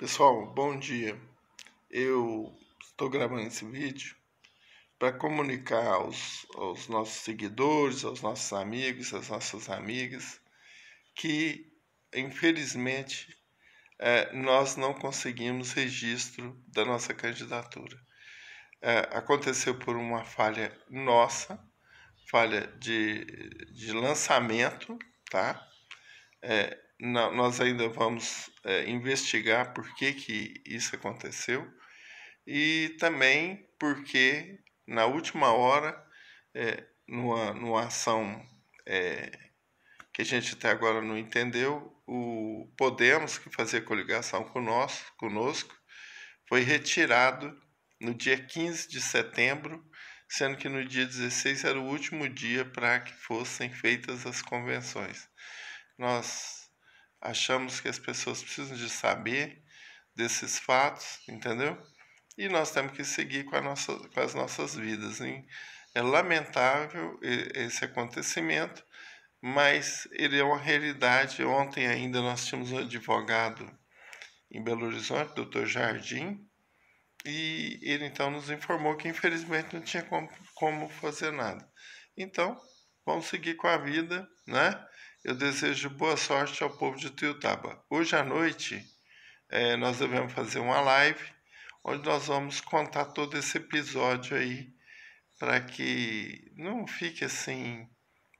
Pessoal, bom dia. Eu estou gravando esse vídeo para comunicar aos, aos, nossos seguidores, aos nossos amigos, às nossas amigas, que infelizmente é, nós não conseguimos registro da nossa candidatura. É, aconteceu por uma falha nossa, falha de, de lançamento, tá? É, não, nós ainda vamos é, investigar por que, que isso aconteceu e também porque, na última hora, é, numa, numa ação é, que a gente até agora não entendeu, o Podemos, que fazia coligação conosco, conosco foi retirado no dia 15 de setembro, sendo que no dia 16 era o último dia para que fossem feitas as convenções nós achamos que as pessoas precisam de saber desses fatos, entendeu? E nós temos que seguir com, a nossa, com as nossas vidas. Hein? É lamentável esse acontecimento, mas ele é uma realidade. Ontem ainda nós tínhamos um advogado em Belo Horizonte, doutor Jardim, e ele então nos informou que infelizmente não tinha como, como fazer nada. Então, Vamos seguir com a vida, né? Eu desejo boa sorte ao povo de Tuiutaba. Hoje à noite é, nós devemos fazer uma live onde nós vamos contar todo esse episódio aí para que não fique assim,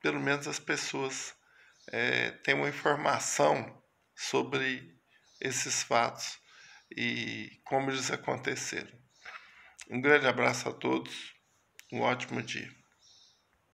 pelo menos as pessoas é, tenham informação sobre esses fatos e como eles aconteceram. Um grande abraço a todos, um ótimo dia.